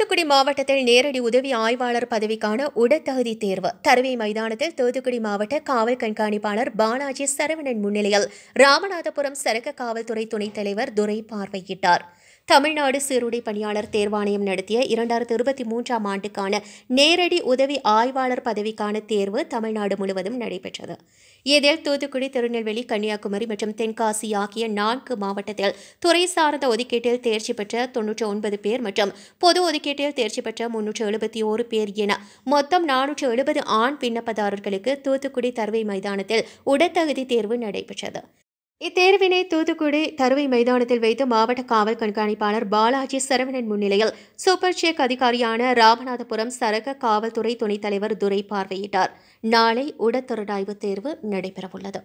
தூத்துக்குடி மாவட்டத்தில் நேரடி உதவி ஆய்வாளர் பதவிக்கான உடற்தகுதி தேர்வு தரவை மைதானத்தில் தூத்துக்குடி மாவட்ட காவல் கண்காணிப்பாளர் பாலாஜி சரவணன் முன்னிலையில் ராமநாதபுரம் சரக்கு காவல்துறை துணைத் தலைவர் துரை பார்வையிட்டார் தமிழ்நாடு சீருடை பணியாளர் தேர்வாணையம் நடத்திய இரண்டாயிரத்தி இருபத்தி மூன்றாம் ஆண்டுக்கான நேரடி உதவி ஆய்வாளர் பதவிக்கான தேர்வு தமிழ்நாடு முழுவதும் நடைபெற்றது இதில் தூத்துக்குடி திருநெல்வேலி கன்னியாகுமரி மற்றும் தென்காசி ஆகிய நான்கு மாவட்டத்தில் துறை சார்ந்த ஒதுக்கீட்டில் தேர்ச்சி பெற்ற தொன்னூற்றி ஒன்பது பேர் மற்றும் பொது ஒதுக்கீட்டில் தேர்ச்சி பெற்ற முன்னூற்று எழுபத்தி ஓரு பேர் என மொத்தம் நானூற்று எழுபது ஆண் விண்ணப்பதாரர்களுக்கு தூத்துக்குடி தருவை மைதானத்தில் உடற்தகுதி தேர்வு நடைபெற்றது இத்தேர்வினை தூத்துக்குடி தருவை மைதானத்தில் வைத்து மாவட்ட காவல் கண்காணிப்பாளர் பாலாஜி சரவணன் முன்னிலையில் சூப்பர் செக் அதிகாரியான ராமநாதபுரம் சரக காவல்துறை துணைத் தலைவர் துரை பார்வையிட்டார் நாளை உடற்திறனாய்வு தேர்வு நடைபெறவுள்ளது